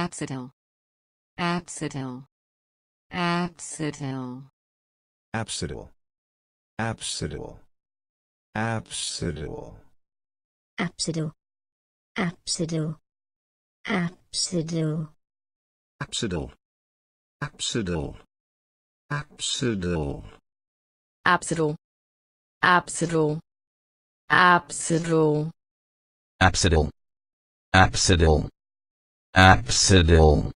Apsitil. Apsitil. Apsitil. Apsitil. Apsitil. Apsitil. Apsitil. Apsitil. Apsitil. Apsitil. Apsitil. Apsitil. Apsitil. Apsitil. Apsitil. Apsitil. Apsitil. Apsidal